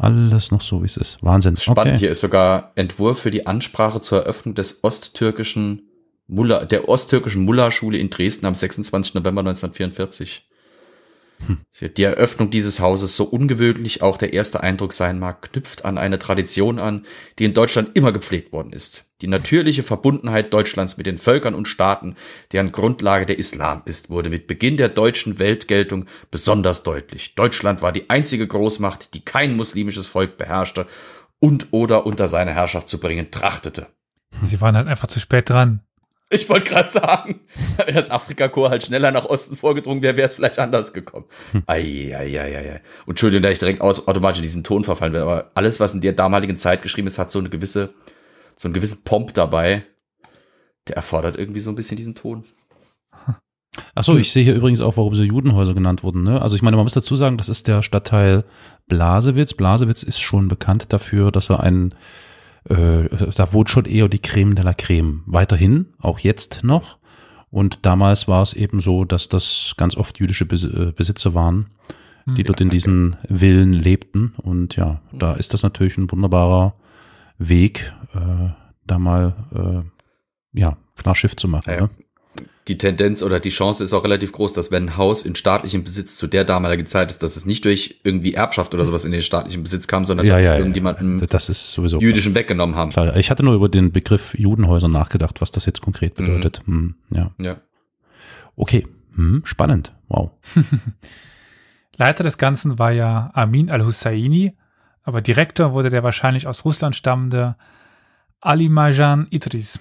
alles noch so, wie es ist. Wahnsinn. Das Spannend okay. hier ist sogar Entwurf für die Ansprache zur Eröffnung des osttürkischen Mullah, der osttürkischen Mullah-Schule in Dresden am 26. November 1944. Hm. Die Eröffnung dieses Hauses, so ungewöhnlich auch der erste Eindruck sein mag, knüpft an eine Tradition an, die in Deutschland immer gepflegt worden ist. Die natürliche Verbundenheit Deutschlands mit den Völkern und Staaten, deren Grundlage der Islam ist, wurde mit Beginn der deutschen Weltgeltung besonders deutlich. Deutschland war die einzige Großmacht, die kein muslimisches Volk beherrschte und oder unter seine Herrschaft zu bringen trachtete. Sie waren halt einfach zu spät dran. Ich wollte gerade sagen, wenn das Afrikakorps halt schneller nach Osten vorgedrungen wäre, wäre es vielleicht anders gekommen. Eieieiei. Hm. Und Entschuldigung, da ich direkt aus, automatisch in diesen Ton verfallen bin, aber alles, was in der damaligen Zeit geschrieben ist, hat so eine gewisse, so einen gewissen Pomp dabei. Der erfordert irgendwie so ein bisschen diesen Ton. Hm. Achso, ich sehe hier übrigens auch, warum so Judenhäuser genannt wurden. Ne? Also ich meine, man muss dazu sagen, das ist der Stadtteil Blasewitz. Blasewitz ist schon bekannt dafür, dass er einen äh, da wurde schon eher die Creme de la Creme. Weiterhin, auch jetzt noch. Und damals war es eben so, dass das ganz oft jüdische äh, Besitzer waren, hm, die ja, dort in diesen Villen lebten. Und ja, hm. da ist das natürlich ein wunderbarer Weg, äh, da mal äh, ja, Schiff zu machen. Ja, ne? die Tendenz oder die Chance ist auch relativ groß, dass wenn ein Haus in staatlichem Besitz zu der damaligen Zeit ist, dass es nicht durch irgendwie Erbschaft oder sowas in den staatlichen Besitz kam, sondern ja, dass ja, es irgendjemanden äh, das ist sowieso jüdischen klar. weggenommen haben. Klar, ich hatte nur über den Begriff Judenhäuser nachgedacht, was das jetzt konkret mhm. bedeutet. Mhm. Hm, ja. ja. Okay, hm, spannend. Wow. Leiter des Ganzen war ja Amin al-Husseini, aber Direktor wurde der wahrscheinlich aus Russland stammende Ali Majan Idris.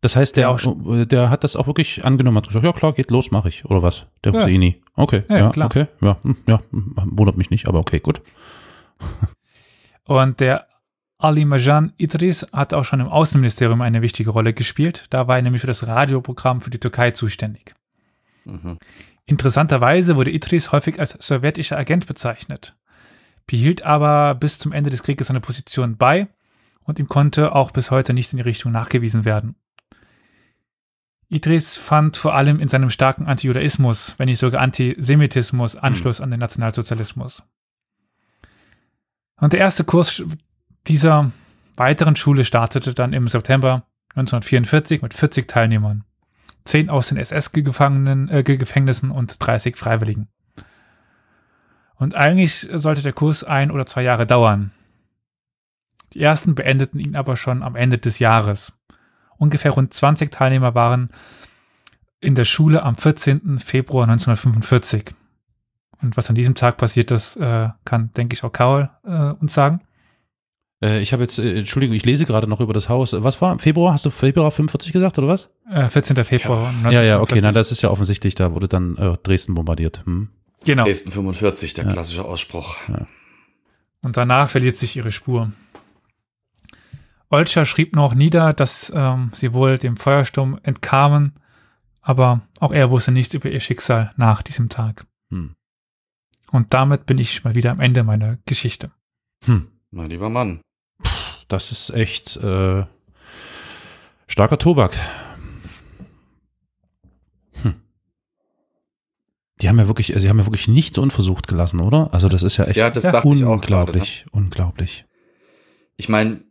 Das heißt, der, ja, der hat das auch wirklich angenommen, hat gesagt, ja klar, geht los, mache ich, oder was? Der ja. Husseini. Okay, ja, ja klar. okay, ja, hm, ja, hm, wundert mich nicht, aber okay, gut. Und der Ali Majan Idris hat auch schon im Außenministerium eine wichtige Rolle gespielt. Da war er nämlich für das Radioprogramm für die Türkei zuständig. Mhm. Interessanterweise wurde Idris häufig als sowjetischer Agent bezeichnet, behielt aber bis zum Ende des Krieges seine Position bei und ihm konnte auch bis heute nichts in die Richtung nachgewiesen werden. Idris fand vor allem in seinem starken Antijudaismus, wenn nicht sogar Antisemitismus, mhm. Anschluss an den Nationalsozialismus. Und der erste Kurs dieser weiteren Schule startete dann im September 1944 mit 40 Teilnehmern, 10 aus den SS-Gefängnissen äh, und 30 Freiwilligen. Und eigentlich sollte der Kurs ein oder zwei Jahre dauern. Die ersten beendeten ihn aber schon am Ende des Jahres ungefähr rund 20 Teilnehmer waren in der Schule am 14. Februar 1945. Und was an diesem Tag passiert ist, äh, kann, denke ich, auch Karol äh, uns sagen. Äh, ich habe jetzt, äh, Entschuldigung, ich lese gerade noch über das Haus. Was war Februar? Hast du Februar 45 gesagt oder was? 14. Äh, Februar. Ja, ja, ja okay, na, das ist ja offensichtlich, da wurde dann äh, Dresden bombardiert. Hm? Genau. Dresden 45, der ja. klassische Ausspruch. Ja. Und danach verliert sich ihre Spur. Olscher schrieb noch nieder, dass ähm, sie wohl dem Feuersturm entkamen, aber auch er wusste nichts über ihr Schicksal nach diesem Tag. Hm. Und damit bin ich mal wieder am Ende meiner Geschichte. Hm. Mein lieber Mann. das ist echt äh, starker Tobak. Hm. Die haben ja wirklich, sie haben ja wirklich nichts unversucht gelassen, oder? Also das ist ja echt ja, das unglaublich, ich auch gerade, ne? unglaublich. Ich meine,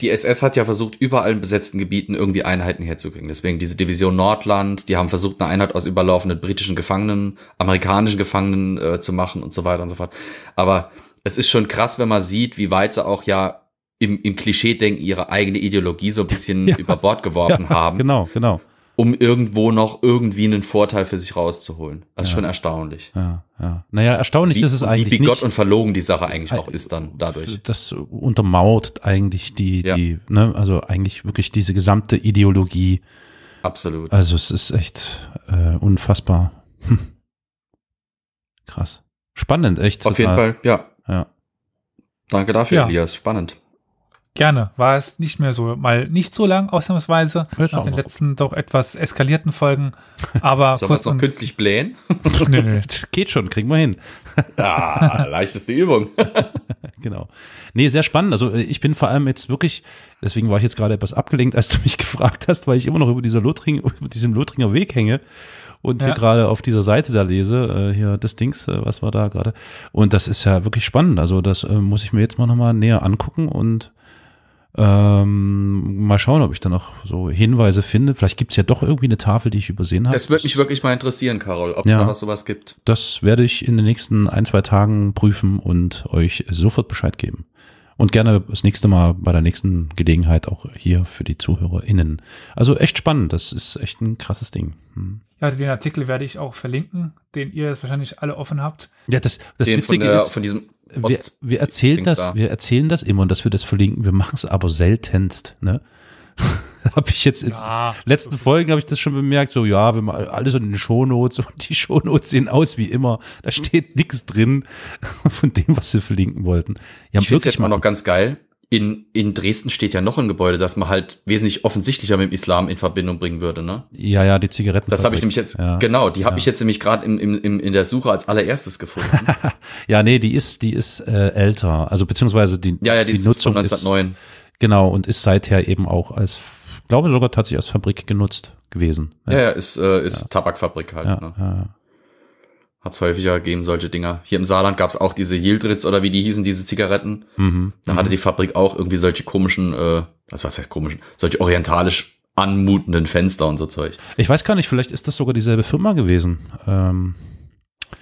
die SS hat ja versucht, überall in besetzten Gebieten irgendwie Einheiten herzukriegen. Deswegen diese Division Nordland, die haben versucht, eine Einheit aus überlaufenden britischen Gefangenen, amerikanischen Gefangenen äh, zu machen und so weiter und so fort. Aber es ist schon krass, wenn man sieht, wie weit sie auch ja im, im Klischee-Denken ihre eigene Ideologie so ein bisschen ja, über Bord geworfen ja, haben. Genau, genau um irgendwo noch irgendwie einen Vorteil für sich rauszuholen. Das ist ja. schon erstaunlich. Ja, ja. Naja, erstaunlich wie, ist es eigentlich. Wie Gott und verlogen die Sache eigentlich auch ist dann dadurch. Das, das untermauert eigentlich die, ja. die, ne, also eigentlich wirklich diese gesamte Ideologie. Absolut. Also es ist echt äh, unfassbar. Hm. Krass. Spannend, echt. Auf total. jeden Fall, ja. ja. Danke dafür, ja. Elias. Spannend. Gerne. War es nicht mehr so, mal nicht so lang, ausnahmsweise, nach den letzten auf. doch etwas eskalierten Folgen. Aber Sollen wir es noch künstlich blähen? nö, nö. Geht schon, kriegen wir hin. ah, leichteste Übung. genau. Nee, sehr spannend. Also äh, ich bin vor allem jetzt wirklich, deswegen war ich jetzt gerade etwas abgelenkt, als du mich gefragt hast, weil ich immer noch über, dieser Lothring, über diesem Lothringer Weg hänge und ja. hier gerade auf dieser Seite da lese, äh, hier des Dings, äh, was war da gerade. Und das ist ja wirklich spannend. Also das äh, muss ich mir jetzt mal nochmal näher angucken und ähm, mal schauen, ob ich da noch so Hinweise finde. Vielleicht gibt's ja doch irgendwie eine Tafel, die ich übersehen habe. Das würde mich wirklich mal interessieren, Carol, ob es ja, da was sowas gibt. Das werde ich in den nächsten ein, zwei Tagen prüfen und euch sofort Bescheid geben. Und gerne das nächste Mal bei der nächsten Gelegenheit auch hier für die ZuhörerInnen. Also echt spannend, das ist echt ein krasses Ding. Hm. Ja, den Artikel werde ich auch verlinken, den ihr wahrscheinlich alle offen habt. Ja, das, das den Witzige von der, ist. Von diesem wir, wir erzählen das, da. wir erzählen das immer und dass wir das verlinken. Wir machen es aber seltenst, ne? habe ich jetzt in ja, letzten Folgen habe ich das schon bemerkt, so ja, wenn man alles in den Shownotes und die Shownotes sehen aus wie immer, da steht nichts drin von dem, was wir verlinken wollten. Ja, ich finde jetzt mal noch ganz geil in, in Dresden steht ja noch ein Gebäude, das man halt wesentlich offensichtlicher mit dem Islam in Verbindung bringen würde, ne? Ja, ja, die Zigaretten. Das habe ich nämlich jetzt, ja. genau, die habe ja. ich jetzt nämlich gerade im, im, im, in der Suche als allererstes gefunden. ja, nee, die ist, die ist äh, älter, also beziehungsweise die, ja, ja, die, die ist Nutzung von 1909. Ist, genau, und ist seither eben auch als, glaube sogar tatsächlich als Fabrik genutzt gewesen. Ja, ja, ist, äh, ist Tabakfabrik halt. Ne? Hat's häufiger gegeben, solche Dinger. Hier im Saarland gab's auch diese Yieldritz oder wie die hießen, diese Zigaretten. Mhm. Da hatte mhm. die Fabrik auch irgendwie solche komischen, äh, also was heißt komischen, solche orientalisch anmutenden Fenster und so Zeug. Ich weiß gar nicht, vielleicht ist das sogar dieselbe Firma gewesen. Ähm,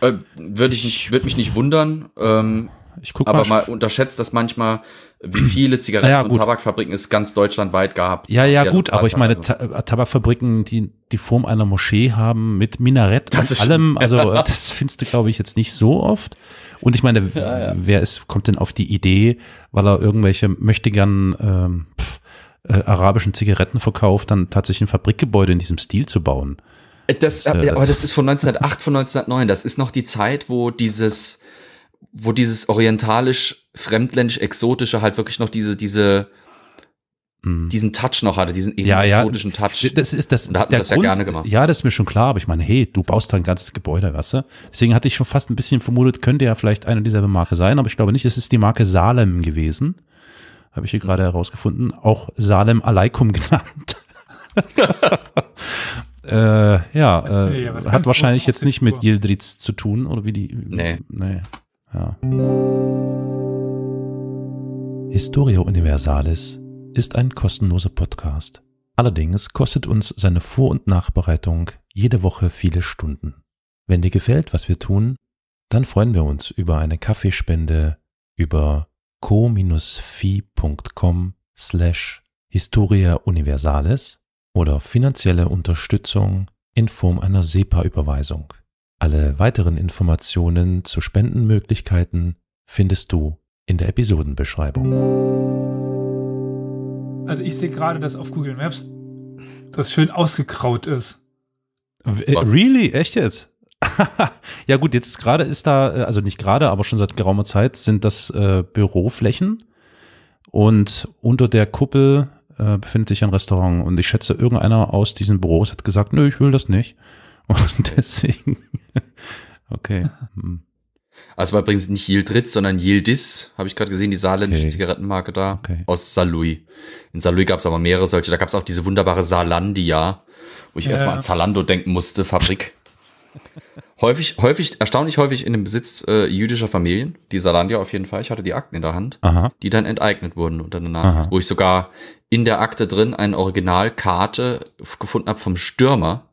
äh, würde ich, ich würd mich nicht wundern. Ähm, ich guck aber mal, mal unterschätzt das manchmal, wie viele Zigaretten ja, und Tabakfabriken es ganz deutschlandweit gab. Ja, ja, also gut, aber ich meine, Ta äh, Tabakfabriken, die die Form einer Moschee haben, mit Minarett das und allem, also äh, das findest du, glaube ich, jetzt nicht so oft. Und ich meine, ja, wer ist, kommt denn auf die Idee, weil er irgendwelche möchte gern ähm, pff, äh, arabischen Zigaretten verkauft, dann tatsächlich ein Fabrikgebäude in diesem Stil zu bauen? Äh, das, das äh, aber das ist von 1908, von 1909. Das ist noch die Zeit, wo dieses wo dieses orientalisch, fremdländisch, exotische halt wirklich noch diese, diese, mhm. diesen Touch noch hatte, diesen ja, exotischen ja. Touch. Das ist das, und da hat man das Grund, ja gerne gemacht. Ja, das ist mir schon klar, aber ich meine, hey, du baust da ein ganzes Gebäude, weißt du? Deswegen hatte ich schon fast ein bisschen vermutet, könnte ja vielleicht eine dieselbe Marke sein, aber ich glaube nicht, es ist die Marke Salem gewesen. Habe ich hier gerade herausgefunden. Auch Salem Aleikum genannt. äh, ja, äh, hat wahrscheinlich jetzt nicht mit Yildiz zu tun, oder wie die. Nee. nee. Ja. Historia Universalis ist ein kostenloser Podcast. Allerdings kostet uns seine Vor- und Nachbereitung jede Woche viele Stunden. Wenn dir gefällt, was wir tun, dann freuen wir uns über eine Kaffeespende über co-fi.com slash Historia Universalis oder finanzielle Unterstützung in Form einer SEPA-Überweisung. Alle weiteren Informationen zu Spendenmöglichkeiten findest du in der Episodenbeschreibung. Also ich sehe gerade, dass auf Google Maps das schön ausgekraut ist. Äh, Was? Really? Echt jetzt? ja gut, jetzt gerade ist da, äh, also nicht gerade, aber schon seit geraumer Zeit sind das äh, Büroflächen und unter der Kuppel äh, befindet sich ein Restaurant und ich schätze, irgendeiner aus diesen Büros hat gesagt, nö, ich will das nicht. Und deswegen, okay. Hm. Also war übrigens nicht Yildiz, sondern Yildiz, habe ich gerade gesehen, die saarländische okay. Zigarettenmarke da, okay. aus Saarlouis. In Saarlouis gab es aber mehrere solche, da gab es auch diese wunderbare Salandia, wo ich ja. erstmal an Zalando denken musste, Fabrik. häufig, häufig, erstaunlich häufig in dem Besitz äh, jüdischer Familien, die Salandia auf jeden Fall, ich hatte die Akten in der Hand, Aha. die dann enteignet wurden unter den Nazis, Aha. wo ich sogar in der Akte drin eine Originalkarte gefunden habe vom Stürmer,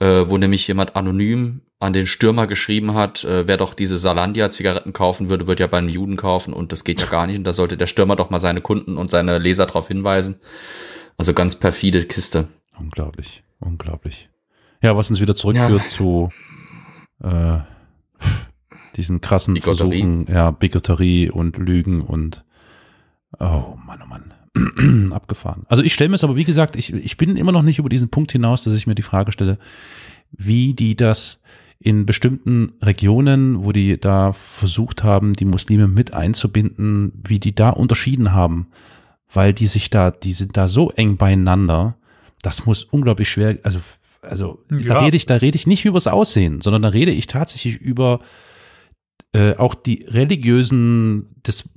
äh, wo nämlich jemand anonym an den Stürmer geschrieben hat, äh, wer doch diese Salandia-Zigaretten kaufen würde, wird ja bei einem Juden kaufen und das geht ja gar nicht. Und da sollte der Stürmer doch mal seine Kunden und seine Leser darauf hinweisen. Also ganz perfide Kiste. Unglaublich, unglaublich. Ja, was uns wieder zurückführt ja. zu äh, diesen krassen Bigotterie. Versuchen, ja, Bigotterie und Lügen und oh Mann, oh Mann. abgefahren. Also ich stelle mir es aber, wie gesagt, ich, ich bin immer noch nicht über diesen Punkt hinaus, dass ich mir die Frage stelle, wie die das in bestimmten Regionen, wo die da versucht haben, die Muslime mit einzubinden, wie die da unterschieden haben, weil die sich da, die sind da so eng beieinander, das muss unglaublich schwer, also, also ja. da rede ich, da rede ich nicht übers Aussehen, sondern da rede ich tatsächlich über äh, auch die religiösen, das,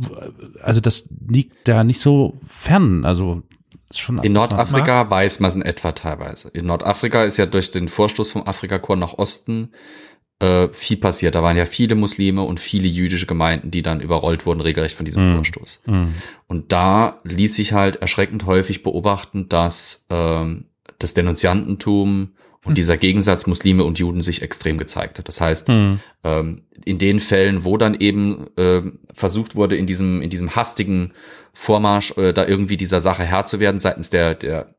also das liegt da nicht so fern. Also in Nordafrika ne? weiß man es in etwa teilweise. In Nordafrika ist ja durch den Vorstoß vom Afrikakorn nach Osten äh, viel passiert. Da waren ja viele Muslime und viele jüdische Gemeinden, die dann überrollt wurden, regelrecht von diesem mm. Vorstoß. Mm. Und da ließ sich halt erschreckend häufig beobachten, dass äh, das Denunziantentum und hm. dieser Gegensatz Muslime und Juden sich extrem gezeigt hat. Das heißt, mhm. ähm, in den Fällen, wo dann eben äh, versucht wurde, in diesem, in diesem hastigen Vormarsch äh, da irgendwie dieser Sache Herr zu werden seitens der, der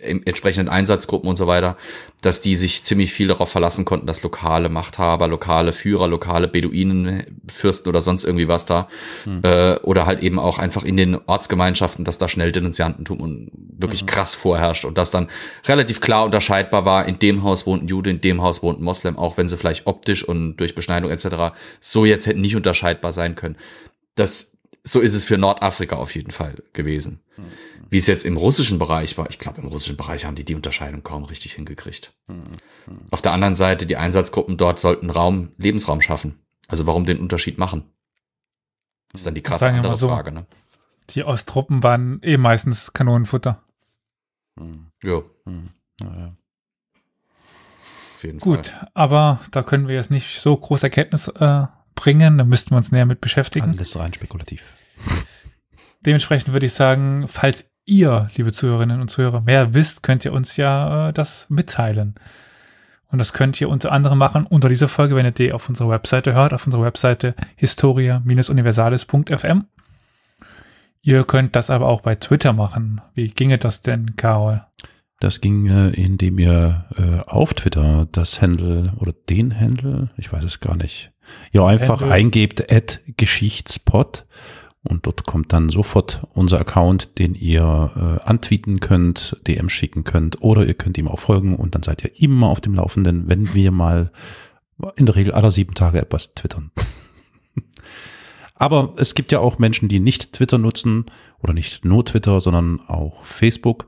entsprechenden Einsatzgruppen und so weiter, dass die sich ziemlich viel darauf verlassen konnten, dass lokale Machthaber, lokale Führer, lokale Beduinenfürsten äh, oder sonst irgendwie was da mhm. äh, oder halt eben auch einfach in den Ortsgemeinschaften, dass da schnell Denunziantentum und wirklich mhm. krass vorherrscht und das dann relativ klar unterscheidbar war, in dem Haus wohnt ein Jude, in dem Haus wohnt ein Moslem, auch wenn sie vielleicht optisch und durch Beschneidung etc. so jetzt hätten nicht unterscheidbar sein können. Das so ist es für Nordafrika auf jeden Fall gewesen. Wie es jetzt im russischen Bereich war, ich glaube, im russischen Bereich haben die die Unterscheidung kaum richtig hingekriegt. Auf der anderen Seite, die Einsatzgruppen dort sollten Raum, Lebensraum schaffen. Also warum den Unterschied machen? Ist dann die krasse Sagen andere so, Frage. Ne? Die Osttruppen waren eh meistens Kanonenfutter. Ja. Naja. Hm. Auf jeden Gut, Fall. aber da können wir jetzt nicht so große Erkenntnis äh, bringen. Da müssten wir uns näher mit beschäftigen. Alles rein spekulativ. Dementsprechend würde ich sagen, falls ihr, liebe Zuhörerinnen und Zuhörer, mehr wisst, könnt ihr uns ja äh, das mitteilen. Und das könnt ihr unter anderem machen unter dieser Folge, wenn ihr die auf unserer Webseite hört, auf unserer Webseite historia universalesfm Ihr könnt das aber auch bei Twitter machen. Wie ginge das denn, Karol? Das ging, äh, indem ihr äh, auf Twitter das Handle oder den Handle, ich weiß es gar nicht, ja, einfach Andrew. eingebt at Geschichtspot und dort kommt dann sofort unser Account, den ihr äh, antweeten könnt, DM schicken könnt oder ihr könnt ihm auch folgen und dann seid ihr immer auf dem Laufenden, wenn wir mal in der Regel alle sieben Tage etwas twittern. Aber es gibt ja auch Menschen, die nicht Twitter nutzen oder nicht nur Twitter, sondern auch Facebook.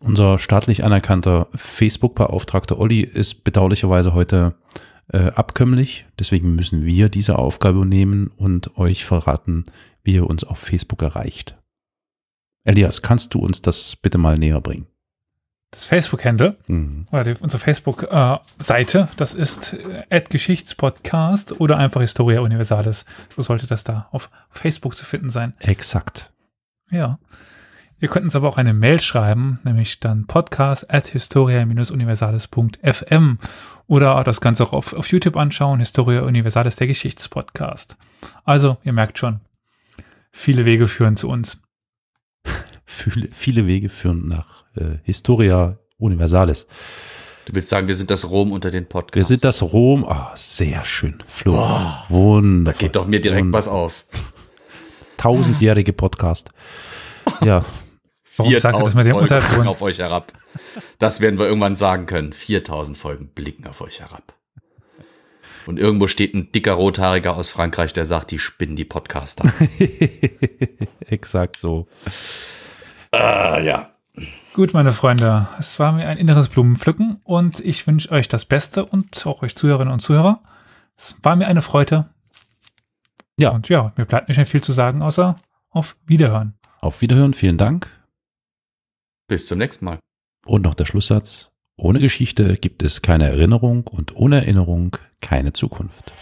Unser staatlich anerkannter Facebook-Beauftragter Olli ist bedauerlicherweise heute äh, abkömmlich. Deswegen müssen wir diese Aufgabe nehmen und euch verraten, wie ihr uns auf Facebook erreicht. Elias, kannst du uns das bitte mal näher bringen? Das Facebook-Handle mhm. oder die, unsere Facebook-Seite, das ist äh, Geschichtspodcast oder einfach Historia Universalis. So sollte das da auf Facebook zu finden sein. Exakt. Ja. Ihr könnt uns aber auch eine Mail schreiben, nämlich dann podcast at historia universalesfm oder das Ganze auch auf, auf YouTube anschauen. Historia Universalis, der Geschichtspodcast. Also, ihr merkt schon, viele Wege führen zu uns. Viele, viele Wege führen nach äh, Historia Universalis. Du willst sagen, wir sind das Rom unter den Podcasts. Wir sind das Rom. Ah, oh, sehr schön. Flo. Oh, Wunderbar. Da geht doch mir direkt Wundervoll. was auf. Tausendjährige Podcast. Ja. Warum sagt ihr das mit dem Folgen Untergrund? auf euch herab. Das werden wir irgendwann sagen können. 4000 Folgen blicken auf euch herab. Und irgendwo steht ein dicker Rothaariger aus Frankreich, der sagt, die spinnen die Podcaster. Exakt so. Äh, ja. Gut, meine Freunde, es war mir ein inneres Blumenpflücken und ich wünsche euch das Beste und auch euch Zuhörerinnen und Zuhörer. Es war mir eine Freude. Ja. Und ja, mir bleibt nicht mehr viel zu sagen, außer auf Wiederhören. Auf Wiederhören, vielen Dank. Bis zum nächsten Mal. Und noch der Schlusssatz. Ohne Geschichte gibt es keine Erinnerung und ohne Erinnerung keine Zukunft.